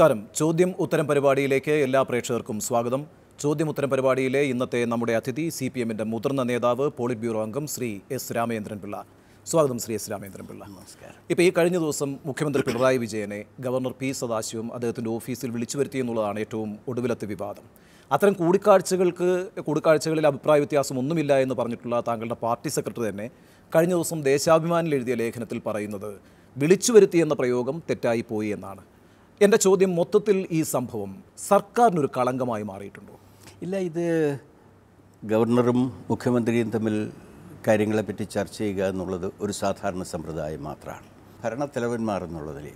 നമസ്കാരം ചോദ്യം ഉത്തരം പരിപാടിയിലേക്ക് എല്ലാ പ്രേക്ഷകർക്കും സ്വാഗതം ചോദ്യം ഉത്തരം പരിപാടിയിലെ ഇന്നത്തെ നമ്മുടെ അതിഥി സി പി എമ്മിൻ്റെ മുതിർന്ന നേതാവ് പോളിറ്റ് ബ്യൂറോ അംഗം ശ്രീ എസ് രാമചന്ദ്രൻപിള്ള സ്വാഗതം ശ്രീ എസ് രാമചന്ദ്രൻപിള്ള നമസ്കാരം ഇപ്പോൾ ഈ കഴിഞ്ഞ ദിവസം മുഖ്യമന്ത്രി പിണറായി വിജയനെ ഗവർണർ പി സദാശിവം അദ്ദേഹത്തിൻ്റെ ഓഫീസിൽ വിളിച്ചു വരുത്തി എന്നുള്ളതാണ് ഏറ്റവും ഒടുവിലത്തെ വിവാദം അത്തരം കൂടിക്കാഴ്ചകൾക്ക് കൂടിക്കാഴ്ചകളിൽ അഭിപ്രായ വ്യത്യാസം ഒന്നുമില്ല എന്ന് പറഞ്ഞിട്ടുള്ള താങ്കളുടെ പാർട്ടി സെക്രട്ടറി തന്നെ കഴിഞ്ഞ ദിവസം ദേശാഭിമാനിൽ എഴുതിയ ലേഖനത്തിൽ പറയുന്നത് വിളിച്ചു വരുത്തി എന്ന പ്രയോഗം തെറ്റായി പോയി എന്നാണ് എൻ്റെ ചോദ്യം മൊത്തത്തിൽ ഈ സംഭവം സർക്കാരിനൊരു കളങ്കമായി മാറിയിട്ടുണ്ടോ ഇല്ല ഇത് ഗവർണറും മുഖ്യമന്ത്രിയും തമ്മിൽ കാര്യങ്ങളെപ്പറ്റി ചർച്ച ചെയ്യുക എന്നുള്ളത് ഒരു സാധാരണ സമ്പ്രദായം മാത്രമാണ് ഭരണത്തലവന്മാർ എന്നുള്ളതിൽ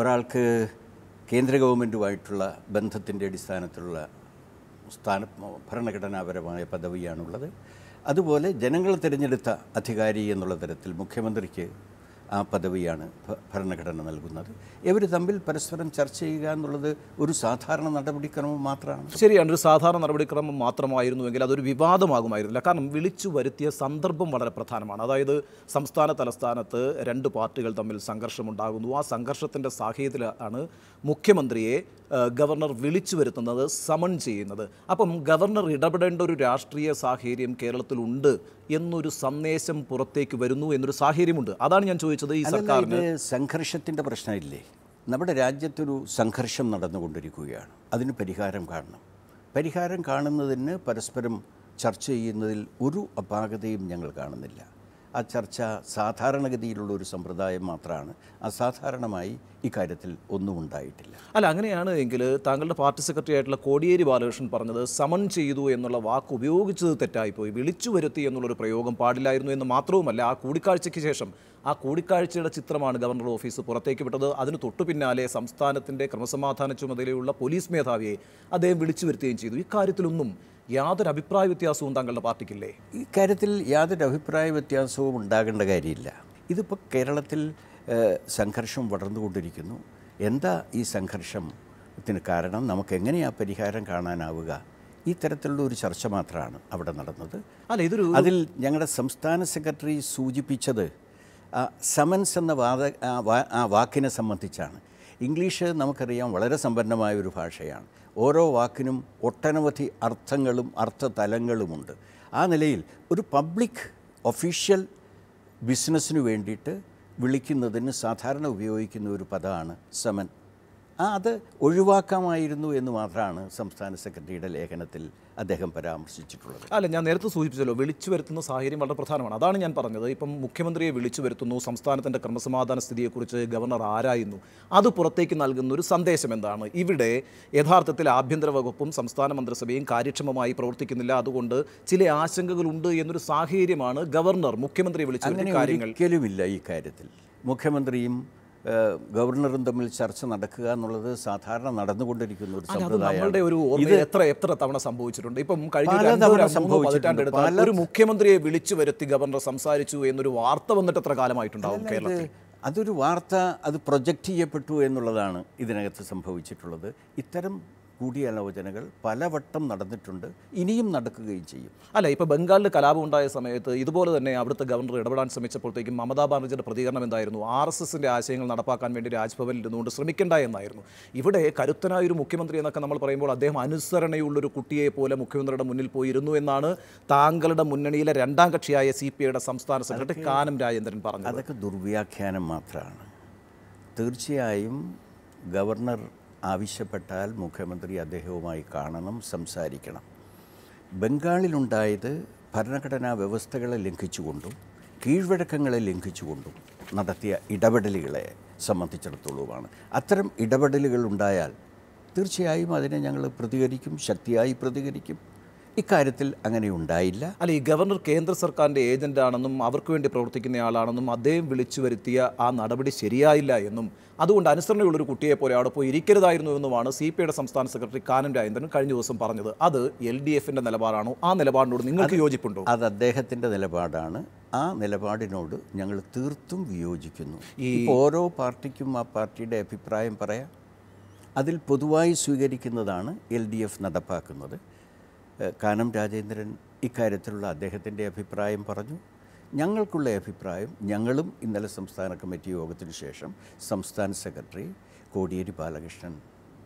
ഒരാൾക്ക് കേന്ദ്ര ഗവൺമെൻറ്റുമായിട്ടുള്ള ബന്ധത്തിൻ്റെ അടിസ്ഥാനത്തിലുള്ള സ്ഥാന ഭരണഘടനാപരമായ പദവിയാണുള്ളത് അതുപോലെ ജനങ്ങൾ തിരഞ്ഞെടുത്ത അധികാരി എന്നുള്ള തരത്തിൽ മുഖ്യമന്ത്രിക്ക് ആ പദവിയാണ് ഭരണഘടന നൽകുന്നത് ഇവർ തമ്മിൽ പരസ്പരം ചർച്ച ചെയ്യുക എന്നുള്ളത് ഒരു സാധാരണ നടപടിക്രമം മാത്രമാണ് ശരിയാണ് ഒരു സാധാരണ നടപടിക്രമം മാത്രമായിരുന്നുവെങ്കിൽ അതൊരു വിവാദമാകുമായിരുന്നില്ല കാരണം വിളിച്ചു വരുത്തിയ സന്ദർഭം വളരെ പ്രധാനമാണ് അതായത് സംസ്ഥാന തലസ്ഥാനത്ത് രണ്ട് പാർട്ടികൾ തമ്മിൽ സംഘർഷമുണ്ടാകുന്നു ആ സംഘർഷത്തിൻ്റെ സാഹചര്യത്തിലാണ് മുഖ്യമന്ത്രിയെ ഗവർണർ വിളിച്ചു വരുത്തുന്നത് സമൺ ചെയ്യുന്നത് അപ്പം ഗവർണർ ഇടപെടേണ്ട ഒരു രാഷ്ട്രീയ സാഹചര്യം കേരളത്തിലുണ്ട് എന്നൊരു സന്ദേശം പുറത്തേക്ക് വരുന്നു എന്നൊരു സാഹചര്യമുണ്ട് അതാണ് ഞാൻ ചോദിച്ചത് ഈ സർക്കാരിന് സംഘർഷത്തിൻ്റെ പ്രശ്നമില്ലേ നമ്മുടെ രാജ്യത്തൊരു സംഘർഷം നടന്നുകൊണ്ടിരിക്കുകയാണ് അതിന് പരിഹാരം കാണണം പരിഹാരം കാണുന്നതിന് പരസ്പരം ചർച്ച ചെയ്യുന്നതിൽ ഒരു അപാകതയും ഞങ്ങൾ കാണുന്നില്ല ആ ചർച്ച സാധാരണഗതിയിലുള്ള ഒരു സമ്പ്രദായം മാത്രമാണ് അസാധാരണമായി ഇക്കാര്യത്തിൽ ഒന്നും ഉണ്ടായിട്ടില്ല അല്ല അങ്ങനെയാണ് എങ്കിൽ താങ്കളുടെ പാർട്ടി സെക്രട്ടറി ആയിട്ടുള്ള കോടിയേരി ബാലകൃഷ്ണൻ പറഞ്ഞത് സമൺ ചെയ്തു എന്നുള്ള വാക്ക് ഉപയോഗിച്ചത് തെറ്റായിപ്പോയി വിളിച്ചു വരുത്തി എന്നുള്ളൊരു പ്രയോഗം പാടില്ലായിരുന്നു എന്ന് മാത്രവുമല്ല ആ കൂടിക്കാഴ്ചയ്ക്ക് ശേഷം ആ കൂടിക്കാഴ്ചയുടെ ചിത്രമാണ് ഗവർണർ ഓഫീസ് പുറത്തേക്ക് വിട്ടത് അതിന് തൊട്ടു പിന്നാലെ സംസ്ഥാനത്തിൻ്റെ ക്രമസമാധാന ചുമതലയുള്ള പോലീസ് മേധാവിയെ അദ്ദേഹം വിളിച്ചു വരുത്തുകയും ചെയ്തു ഇക്കാര്യത്തിലൊന്നും യാതൊരു അഭിപ്രായ വ്യത്യാസവും താങ്കളുടെ പാർട്ടിക്കില്ലേ കാര്യത്തിൽ യാതൊരു അഭിപ്രായ വ്യത്യാസവും ഉണ്ടാകേണ്ട കാര്യമില്ല ഇതിപ്പോൾ കേരളത്തിൽ സംഘർഷം വളർന്നുകൊണ്ടിരിക്കുന്നു എന്താ ഈ സംഘർഷത്തിന് കാരണം നമുക്ക് എങ്ങനെയാണ് പരിഹാരം കാണാനാവുക ഈ തരത്തിലുള്ള ഒരു ചർച്ച മാത്രമാണ് അവിടെ നടന്നത് അല്ല ഇതൊരു അതിൽ ഞങ്ങളുടെ സംസ്ഥാന സെക്രട്ടറി സൂചിപ്പിച്ചത് സമൻസ് എന്ന വാദ ആ വാക്കിനെ സംബന്ധിച്ചാണ് ഇംഗ്ലീഷ് നമുക്കറിയാം വളരെ സമ്പന്നമായ ഒരു ഭാഷയാണ് ഓരോ വാക്കിനും ഒട്ടനവധി അർത്ഥങ്ങളും തലങ്ങളുമുണ്ട് ആ നിലയിൽ ഒരു പബ്ലിക് ഒഫീഷ്യൽ ബിസിനസ്സിന് വേണ്ടിയിട്ട് വിളിക്കുന്നതിന് സാധാരണ ഉപയോഗിക്കുന്ന ഒരു പദമാണ് സമൻ അത് ഒഴിവാക്കാമായിരുന്നു എന്ന് മാത്രമാണ് സംസ്ഥാന സെക്രട്ടറിയുടെ ലേഖനത്തിൽ അദ്ദേഹം പരാമർശിച്ചിട്ടുള്ളത് അല്ല ഞാൻ നേരത്തെ സൂചിപ്പിച്ചല്ലോ വിളിച്ചു വരുത്തുന്ന സാഹചര്യം വളരെ പ്രധാനമാണ് അതാണ് ഞാൻ പറഞ്ഞത് ഇപ്പം മുഖ്യമന്ത്രിയെ വിളിച്ചു വരുത്തുന്നു സംസ്ഥാനത്തിൻ്റെ ക്രമസമാധാന സ്ഥിതിയെക്കുറിച്ച് ഗവർണർ ആരായുന്നു അത് പുറത്തേക്ക് നൽകുന്ന ഒരു സന്ദേശം എന്താണ് ഇവിടെ യഥാർത്ഥത്തിൽ ആഭ്യന്തര വകുപ്പും സംസ്ഥാന മന്ത്രിസഭയും കാര്യക്ഷമമായി പ്രവർത്തിക്കുന്നില്ല അതുകൊണ്ട് ചില ആശങ്കകളുണ്ട് എന്നൊരു സാഹചര്യമാണ് ഗവർണർ മുഖ്യമന്ത്രിയെ വിളിച്ചു കാര്യങ്ങൾ ഒരിക്കലുമില്ല ഈ കാര്യത്തിൽ മുഖ്യമന്ത്രിയും ഗവർണറും തമ്മിൽ ചർച്ച നടക്കുക എന്നുള്ളത് സാധാരണ നടന്നുകൊണ്ടിരിക്കുന്ന ഒരു സമ്പ്രദായമാണ് ഒരു എത്ര എത്ര തവണ സംഭവിച്ചിട്ടുണ്ട് കഴിഞ്ഞ ഒരു മുഖ്യമന്ത്രിയെ വിളിച്ചു വരുത്തി ഗവർണർ സംസാരിച്ചു എന്നൊരു വാർത്ത വന്നിട്ട് എത്ര കാലമായിട്ടുണ്ടാവും കേരളത്തിൽ അതൊരു വാർത്ത അത് പ്രൊജക്റ്റ് ചെയ്യപ്പെട്ടു എന്നുള്ളതാണ് ഇതിനകത്ത് സംഭവിച്ചിട്ടുള്ളത് ഇത്തരം കൂടിയാലോചനകൾ പലവട്ടം നടന്നിട്ടുണ്ട് ഇനിയും നടക്കുകയും ചെയ്യും അല്ല ഇപ്പോൾ ബംഗാളിൽ കലാപം ഉണ്ടായ സമയത്ത് ഇതുപോലെ തന്നെ അവിടുത്തെ ഗവർണർ ഇടപെടാൻ ശ്രമിച്ചപ്പോഴത്തേക്കും മമതാ ബാനർജിയുടെ പ്രതികരണം എന്തായിരുന്നു ആർ എസ് എസിൻ്റെ ആശയങ്ങൾ നടപ്പാക്കാൻ വേണ്ടി രാജ്ഭവനിൽ ഇരുന്നുകൊണ്ട് ശ്രമിക്കേണ്ട എന്നായിരുന്നു ഇവിടെ കരുത്തനായ ഒരു മുഖ്യമന്ത്രി എന്നൊക്കെ നമ്മൾ പറയുമ്പോൾ അദ്ദേഹം അനുസരണയുള്ളൊരു കുട്ടിയെ പോലെ മുഖ്യമന്ത്രിയുടെ മുന്നിൽ പോയിരുന്നു എന്നാണ് താങ്കളുടെ മുന്നണിയിലെ രണ്ടാം കക്ഷിയായ സി പി ഐയുടെ സംസ്ഥാന സെക്രട്ടറി കാനം രാജേന്ദ്രൻ പറഞ്ഞു അതൊക്കെ ദുർവ്യാഖ്യാനം മാത്രമാണ് തീർച്ചയായും ഗവർണർ ആവശ്യപ്പെട്ടാൽ മുഖ്യമന്ത്രി അദ്ദേഹവുമായി കാണണം സംസാരിക്കണം ബംഗാളിലുണ്ടായത് ഭരണഘടനാ വ്യവസ്ഥകളെ ലംഘിച്ചുകൊണ്ടും കീഴ്വഴക്കങ്ങളെ ലംഘിച്ചുകൊണ്ടും നടത്തിയ ഇടപെടലുകളെ സംബന്ധിച്ചിടത്തോളമാണ് അത്തരം ഇടപെടലുകളുണ്ടായാൽ തീർച്ചയായും അതിനെ ഞങ്ങൾ പ്രതികരിക്കും ശക്തിയായി പ്രതികരിക്കും ഇക്കാര്യത്തിൽ അങ്ങനെ ഉണ്ടായില്ല അല്ല ഈ ഗവർണർ കേന്ദ്ര സർക്കാരിൻ്റെ ഏജന്റാണെന്നും അവർക്ക് വേണ്ടി പ്രവർത്തിക്കുന്നയാളാണെന്നും അദ്ദേഹം വിളിച്ചു വരുത്തിയ ആ നടപടി ശരിയായില്ല എന്നും അതുകൊണ്ട് അനുസരണയുള്ളൊരു കുട്ടിയെ പോലെ അവിടെ പോയി ഇരിക്കരുതായിരുന്നു എന്നുമാണ് സി പി ഐയുടെ സംസ്ഥാന സെക്രട്ടറി കാനം രാജേന്ദ്രൻ കഴിഞ്ഞ ദിവസം പറഞ്ഞത് അത് എൽ ഡി എഫിൻ്റെ നിലപാടാണോ ആ നിലപാടിനോട് നിങ്ങൾക്ക് യോജിപ്പുണ്ടോ അത് അദ്ദേഹത്തിൻ്റെ നിലപാടാണ് ആ നിലപാടിനോട് ഞങ്ങൾ തീർത്തും വിയോജിക്കുന്നു ഈ ഓരോ പാർട്ടിക്കും ആ പാർട്ടിയുടെ അഭിപ്രായം പറയാം അതിൽ പൊതുവായി സ്വീകരിക്കുന്നതാണ് എൽ ഡി എഫ് നടപ്പാക്കുന്നത് കാനം രാജേന്ദ്രൻ ഇക്കാര്യത്തിലുള്ള അദ്ദേഹത്തിൻ്റെ അഭിപ്രായം പറഞ്ഞു ഞങ്ങൾക്കുള്ള അഭിപ്രായം ഞങ്ങളും ഇന്നലെ സംസ്ഥാന കമ്മിറ്റി യോഗത്തിന് ശേഷം സംസ്ഥാന സെക്രട്ടറി കോടിയേരി ബാലകൃഷ്ണൻ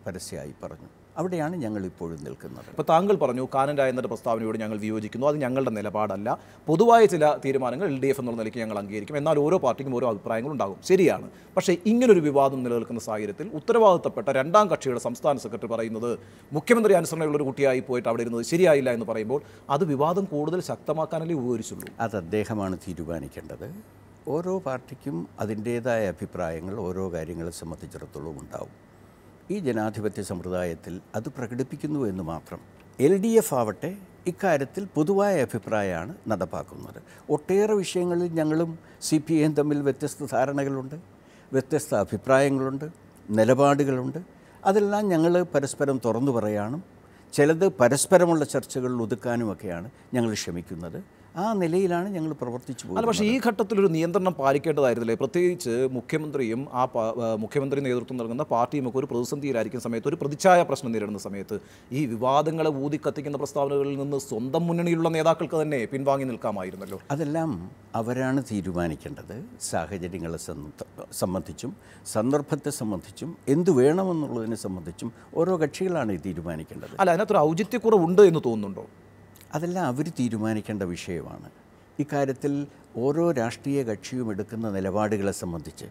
പരസ്യമായി പറഞ്ഞു അവിടെയാണ് ഞങ്ങൾ ഇപ്പോഴും നിൽക്കുന്നത് ഇപ്പോൾ താങ്കൾ പറഞ്ഞു കാനൻ എന്നൊരു പ്രസ്താവനയോട് ഞങ്ങൾ വിയോജിക്കുന്നു അത് ഞങ്ങളുടെ നിലപാടല്ല പൊതുവായ ചില തീരുമാനങ്ങൾ എൽ ഡി എഫ് എന്നുള്ള നിലയ്ക്ക് ഞങ്ങൾ അംഗീകരിക്കും എന്നാൽ ഓരോ പാർട്ടിക്കും ഓരോ ഉണ്ടാകും ശരിയാണ് പക്ഷേ ഇങ്ങനൊരു വിവാദം നിലനിൽക്കുന്ന സാഹചര്യത്തിൽ ഉത്തരവാദിത്തപ്പെട്ട രണ്ടാം കക്ഷിയുടെ സംസ്ഥാന സെക്രട്ടറി പറയുന്നത് മുഖ്യമന്ത്രി അനുസരണയുള്ള ഒരു കുട്ടിയായി പോയിട്ട് അവിടെ ഇരുന്നത് ശരിയായില്ല എന്ന് പറയുമ്പോൾ അത് വിവാദം കൂടുതൽ ശക്തമാക്കാനല്ലേ ഉപകരിച്ചുള്ളൂ അത് അദ്ദേഹമാണ് തീരുമാനിക്കേണ്ടത് ഓരോ പാർട്ടിക്കും അതിൻ്റേതായ അഭിപ്രായങ്ങൾ ഓരോ കാര്യങ്ങളെ സംബന്ധിച്ചിടത്തോളം ഉണ്ടാവും ഈ ജനാധിപത്യ സമ്പ്രദായത്തിൽ അത് പ്രകടിപ്പിക്കുന്നു എന്ന് മാത്രം എൽ ഡി എഫ് ആവട്ടെ ഇക്കാര്യത്തിൽ പൊതുവായ അഭിപ്രായമാണ് നടപ്പാക്കുന്നത് ഒട്ടേറെ വിഷയങ്ങളിൽ ഞങ്ങളും സി പി ഐയും തമ്മിൽ വ്യത്യസ്ത ധാരണകളുണ്ട് വ്യത്യസ്ത അഭിപ്രായങ്ങളുണ്ട് നിലപാടുകളുണ്ട് അതെല്ലാം ഞങ്ങൾ പരസ്പരം തുറന്നു പറയാനും ചിലത് പരസ്പരമുള്ള ചർച്ചകളിൽ ഒതുക്കാനുമൊക്കെയാണ് ഞങ്ങൾ ശ്രമിക്കുന്നത് ആ നിലയിലാണ് ഞങ്ങൾ പ്രവർത്തിച്ചു പോകുന്നത് പക്ഷേ ഈ ഘട്ടത്തിൽ ഒരു നിയന്ത്രണം പാലിക്കേണ്ടതായിരുന്നില്ലേ പ്രത്യേകിച്ച് മുഖ്യമന്ത്രിയും ആ മുഖ്യമന്ത്രി നേതൃത്വം നൽകുന്ന പാർട്ടിയും ഒക്കെ ഒരു പ്രതിസന്ധിയിലായിരിക്കുന്ന സമയത്ത് ഒരു പ്രതിച്ഛായ പ്രശ്നം നേരിടുന്ന സമയത്ത് ഈ വിവാദങ്ങളെ ഊതി കത്തിക്കുന്ന പ്രസ്താവനകളിൽ നിന്ന് സ്വന്തം മുന്നണിയിലുള്ള നേതാക്കൾക്ക് തന്നെ പിൻവാങ്ങി നിൽക്കാമായിരുന്നല്ലോ അതെല്ലാം അവരാണ് തീരുമാനിക്കേണ്ടത് സാഹചര്യങ്ങളെ സംബന്ധിച്ചും സന്ദർഭത്തെ സംബന്ധിച്ചും എന്ത് വേണമെന്നുള്ളതിനെ സംബന്ധിച്ചും ഓരോ കക്ഷികളാണ് തീരുമാനിക്കേണ്ടത് അല്ല അതിനകത്തൊരു ഔചിത്യക്കുറവുണ്ട് എന്ന് തോന്നുന്നുണ്ടോ അതെല്ലാം അവർ തീരുമാനിക്കേണ്ട വിഷയമാണ് ഇക്കാര്യത്തിൽ ഓരോ രാഷ്ട്രീയ കക്ഷിയും എടുക്കുന്ന നിലപാടുകളെ സംബന്ധിച്ച്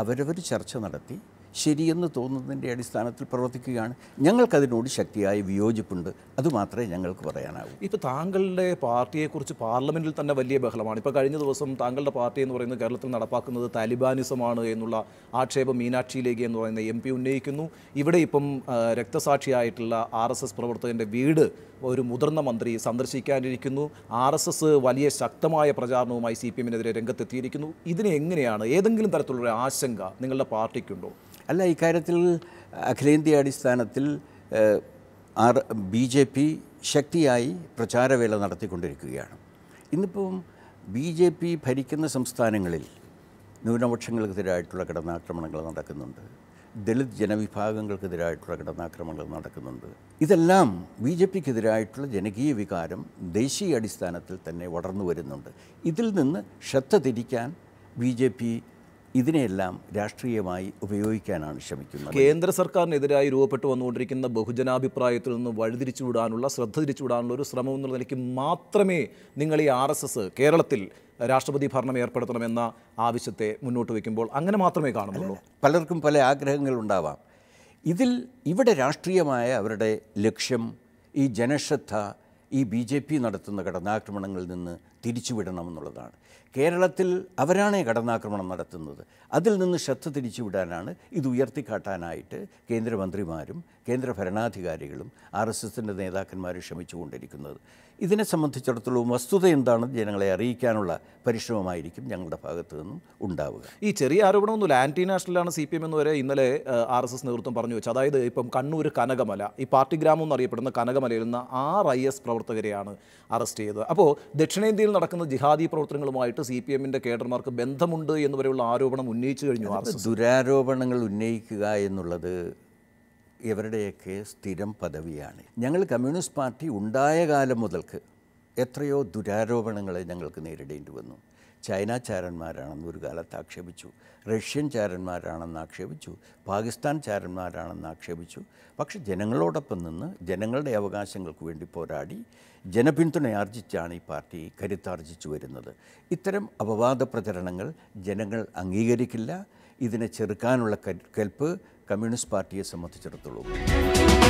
അവരവർ ചർച്ച നടത്തി ശരിയെന്ന് തോന്നുന്നതിൻ്റെ അടിസ്ഥാനത്തിൽ പ്രവർത്തിക്കുകയാണ് ഞങ്ങൾക്കതിനോട് ശക്തിയായ വിയോജിപ്പുണ്ട് അതുമാത്രമേ ഞങ്ങൾക്ക് പറയാനാവൂ ഇപ്പോൾ താങ്കളുടെ പാർട്ടിയെക്കുറിച്ച് പാർലമെൻറ്റിൽ തന്നെ വലിയ ബഹളമാണ് ഇപ്പോൾ കഴിഞ്ഞ ദിവസം താങ്കളുടെ പാർട്ടി എന്ന് പറയുന്നത് കേരളത്തിൽ നടപ്പാക്കുന്നത് താലിബാനിസമാണ് എന്നുള്ള ആക്ഷേപം മീനാക്ഷി ലേഖി എന്ന് പറയുന്ന എം പി ഉന്നയിക്കുന്നു ഇവിടെ ഇപ്പം രക്തസാക്ഷിയായിട്ടുള്ള ആർ എസ് എസ് പ്രവർത്തകൻ്റെ വീട് ഒരു മുതിർന്ന മന്ത്രി സന്ദർശിക്കാനിരിക്കുന്നു ആർ എസ് എസ് വലിയ ശക്തമായ പ്രചാരണവുമായി സി പി എമ്മിനെതിരെ രംഗത്തെത്തിയിരിക്കുന്നു ഇതിനെങ്ങനെയാണ് എങ്ങനെയാണ് ഏതെങ്കിലും തരത്തിലുള്ള ആശങ്ക നിങ്ങളുടെ പാർട്ടിക്കുണ്ടോ അല്ല ഇക്കാര്യത്തിൽ അഖിലേന്ത്യാടിസ്ഥാനത്തിൽ ആർ ബി ജെ പി ശക്തിയായി പ്രചാരവേല നടത്തിക്കൊണ്ടിരിക്കുകയാണ് ഇന്നിപ്പം ബി ജെ പി ഭരിക്കുന്ന സംസ്ഥാനങ്ങളിൽ ന്യൂനപക്ഷങ്ങൾക്കെതിരായിട്ടുള്ള കടന്നാക്രമണങ്ങൾ നടക്കുന്നുണ്ട് ദളിത് ജനവിഭാഗങ്ങൾക്കെതിരായിട്ടുള്ള കടന്നാക്രമണങ്ങൾ നടക്കുന്നുണ്ട് ഇതെല്ലാം ബി ജെ പിക്കെതിരായിട്ടുള്ള ജനകീയ വികാരം ദേശീയ അടിസ്ഥാനത്തിൽ തന്നെ വളർന്നു വരുന്നുണ്ട് ഇതിൽ നിന്ന് ശ്രദ്ധ തിരിക്കാൻ ബി ജെ പി ഇതിനെയെല്ലാം രാഷ്ട്രീയമായി ഉപയോഗിക്കാനാണ് ശ്രമിക്കുന്നത് കേന്ദ്ര സർക്കാരിനെതിരായി രൂപപ്പെട്ടു വന്നുകൊണ്ടിരിക്കുന്ന ബഹുജനാഭിപ്രായത്തിൽ നിന്ന് വഴിതിരിച്ചുവിടാനുള്ള ശ്രദ്ധ തിരിച്ചുവിടാനുള്ള ഒരു ശ്രമം എന്നുള്ള നിലയ്ക്ക് മാത്രമേ നിങ്ങൾ ഈ ആർ എസ് എസ് കേരളത്തിൽ രാഷ്ട്രപതി ഭരണം ഏർപ്പെടുത്തണമെന്ന ആവശ്യത്തെ മുന്നോട്ട് വയ്ക്കുമ്പോൾ അങ്ങനെ മാത്രമേ കാണുന്നുള്ളൂ പലർക്കും പല ആഗ്രഹങ്ങൾ ഉണ്ടാവാം ഇതിൽ ഇവിടെ രാഷ്ട്രീയമായ അവരുടെ ലക്ഷ്യം ഈ ജനശ്രദ്ധ ഈ ബി ജെ പി നടത്തുന്ന കടന്നാക്രമണങ്ങളിൽ നിന്ന് തിരിച്ചുവിടണമെന്നുള്ളതാണ് കേരളത്തിൽ അവരാണ് കടന്നാക്രമണം നടത്തുന്നത് അതിൽ നിന്ന് ശ്രദ്ധ തിരിച്ചുവിടാനാണ് ഇത് ഉയർത്തിക്കാട്ടാനായിട്ട് കേന്ദ്രമന്ത്രിമാരും കേന്ദ്ര ഭരണാധികാരികളും ആർ എസ് എസിൻ്റെ നേതാക്കന്മാരും ശ്രമിച്ചുകൊണ്ടിരിക്കുന്നത് ഇതിനെ സംബന്ധിച്ചിടത്തോളം വസ്തുത എന്താണെന്ന് ജനങ്ങളെ അറിയിക്കാനുള്ള പരിശ്രമമായിരിക്കും ഞങ്ങളുടെ ഭാഗത്തു നിന്നും ഉണ്ടാവുക ഈ ചെറിയ ആരോപണമൊന്നുമില്ല ആൻറ്റി നാഷണലാണ് സി പി എം എന്ന് വരെ ഇന്നലെ ആർ എസ് എസ് നേതൃത്വം പറഞ്ഞു വെച്ചു അതായത് ഇപ്പം കണ്ണൂർ കനകമല ഈ പാർട്ടി ഗ്രാമം എന്നറിയപ്പെടുന്ന കനകമലയിൽ നിന്ന് ആറ് ഐ എസ് പ്രവർത്തകരെയാണ് അറസ്റ്റ് ചെയ്തത് അപ്പോൾ ദക്ഷിണേന്ത്യയിൽ നടക്കുന്ന ജിഹാദി പ്രവർത്തനങ്ങളുമായിട്ട് സി പി എമ്മിൻ്റെ കേഡർമാർക്ക് ബന്ധമുണ്ട് എന്ന് വരെയുള്ള ആരോപണം ഉന്നയിച്ചു കഴിഞ്ഞു ആർ ദുരാരോപണങ്ങൾ ഉന്നയിക്കുക എന്നുള്ളത് ഇവരുടെയൊക്കെ സ്ഥിരം പദവിയാണ് ഞങ്ങൾ കമ്മ്യൂണിസ്റ്റ് പാർട്ടി ഉണ്ടായ കാലം മുതൽക്ക് എത്രയോ ദുരാരോപണങ്ങളെ ഞങ്ങൾക്ക് നേരിടേണ്ടി വന്നു ചൈന ചാരന്മാരാണെന്ന് ഒരു കാലത്ത് ആക്ഷേപിച്ചു റഷ്യൻ ചാരന്മാരാണെന്ന് ആക്ഷേപിച്ചു പാകിസ്ഥാൻ ചാരന്മാരാണെന്ന് ആക്ഷേപിച്ചു പക്ഷെ ജനങ്ങളോടൊപ്പം നിന്ന് ജനങ്ങളുടെ അവകാശങ്ങൾക്ക് വേണ്ടി പോരാടി ജനപിന്തുണ ആർജിച്ചാണ് ഈ പാർട്ടി കരുത്താർജിച്ചു വരുന്നത് ഇത്തരം അപവാദ പ്രചരണങ്ങൾ ജനങ്ങൾ അംഗീകരിക്കില്ല ഇതിനെ ചെറുക്കാനുള്ള കൽപ്പ് കമ്മ്യൂണിസ്റ്റ് പാർട്ടിയെ സംബന്ധിച്ചിടത്തോളം